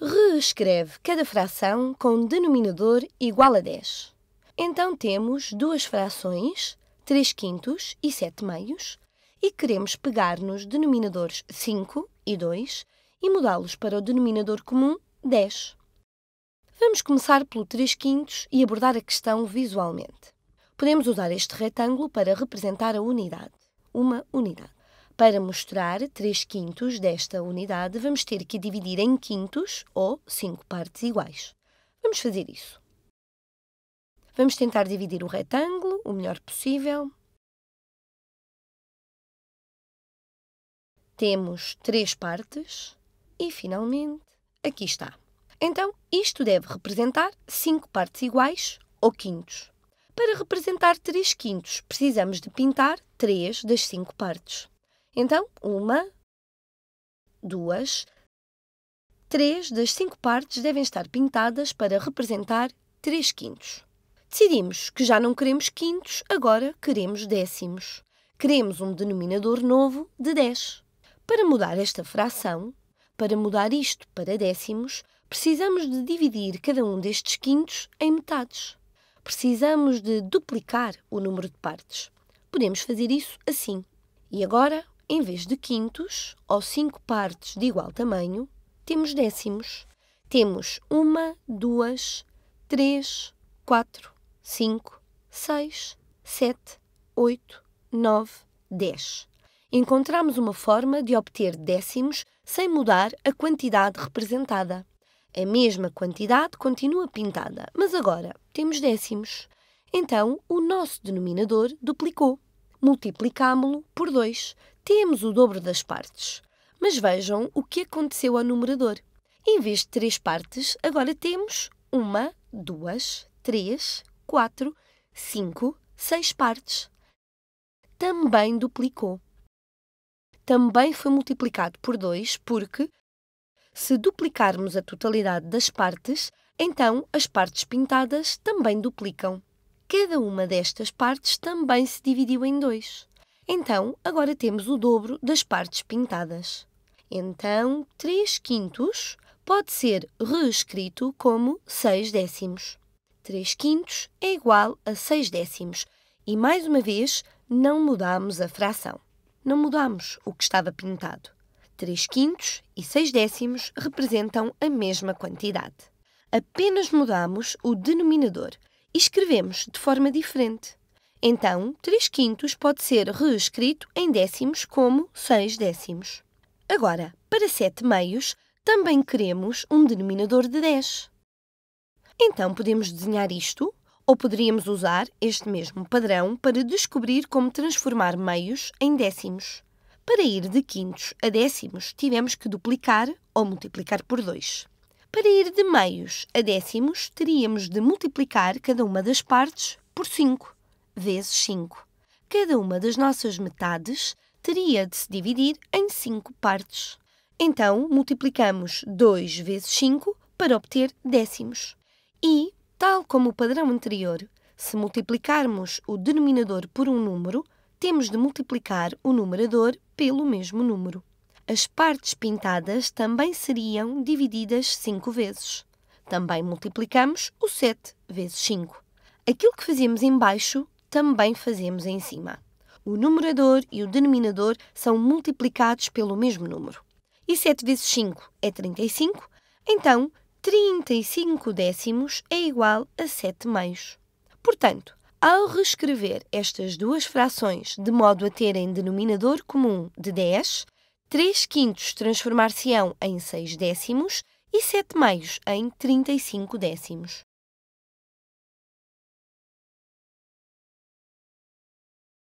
reescreve cada fração com um denominador igual a 10. Então temos duas frações, 3 quintos e 7 meios, e queremos pegar nos denominadores 5 e 2 e mudá-los para o denominador comum 10. Vamos começar pelo 3 quintos e abordar a questão visualmente. Podemos usar este retângulo para representar a unidade, uma unidade. Para mostrar 3 quintos desta unidade, vamos ter que dividir em quintos ou 5 partes iguais. Vamos fazer isso. Vamos tentar dividir o retângulo o melhor possível. Temos três partes e, finalmente, aqui está. Então, isto deve representar cinco partes iguais ou quintos. Para representar 3 quintos, precisamos de pintar 3 das 5 partes. Então, uma, duas, três das cinco partes devem estar pintadas para representar três quintos. Decidimos que já não queremos quintos, agora queremos décimos. Queremos um denominador novo de 10. Para mudar esta fração, para mudar isto para décimos, precisamos de dividir cada um destes quintos em metades. Precisamos de duplicar o número de partes. Podemos fazer isso assim. E agora em vez de quintos, ou cinco partes de igual tamanho, temos décimos. Temos uma, duas, três, quatro, cinco, seis, sete, oito, nove, dez. Encontramos uma forma de obter décimos sem mudar a quantidade representada. A mesma quantidade continua pintada, mas agora temos décimos. Então, o nosso denominador duplicou. Multiplicámo-lo por 2, temos o dobro das partes. Mas vejam o que aconteceu ao numerador. Em vez de três partes, agora temos uma, duas, três, quatro, cinco, seis partes. Também duplicou. Também foi multiplicado por dois, porque se duplicarmos a totalidade das partes, então as partes pintadas também duplicam. Cada uma destas partes também se dividiu em dois. Então, agora temos o dobro das partes pintadas. Então, 3 quintos pode ser reescrito como 6 décimos. 3 quintos é igual a 6 décimos. E mais uma vez, não mudamos a fração. Não mudamos o que estava pintado. 3 quintos e 6 décimos representam a mesma quantidade. Apenas mudamos o denominador e escrevemos de forma diferente. Então, 3 quintos pode ser reescrito em décimos como 6 décimos. Agora, para 7 meios, também queremos um denominador de 10. Então, podemos desenhar isto, ou poderíamos usar este mesmo padrão para descobrir como transformar meios em décimos. Para ir de quintos a décimos, tivemos que duplicar ou multiplicar por 2. Para ir de meios a décimos, teríamos de multiplicar cada uma das partes por 5 vezes 5. Cada uma das nossas metades teria de se dividir em 5 partes. Então, multiplicamos 2 vezes 5 para obter décimos. E, tal como o padrão anterior, se multiplicarmos o denominador por um número, temos de multiplicar o numerador pelo mesmo número. As partes pintadas também seriam divididas 5 vezes. Também multiplicamos o 7 vezes 5. Aquilo que fazemos embaixo também fazemos em cima. O numerador e o denominador são multiplicados pelo mesmo número. E 7 vezes 5 é 35, então 35 décimos é igual a 7 meios. Portanto, ao reescrever estas duas frações de modo a terem denominador comum de 10, 3 quintos transformar-se-ão em 6 décimos e 7 meios em 35 décimos.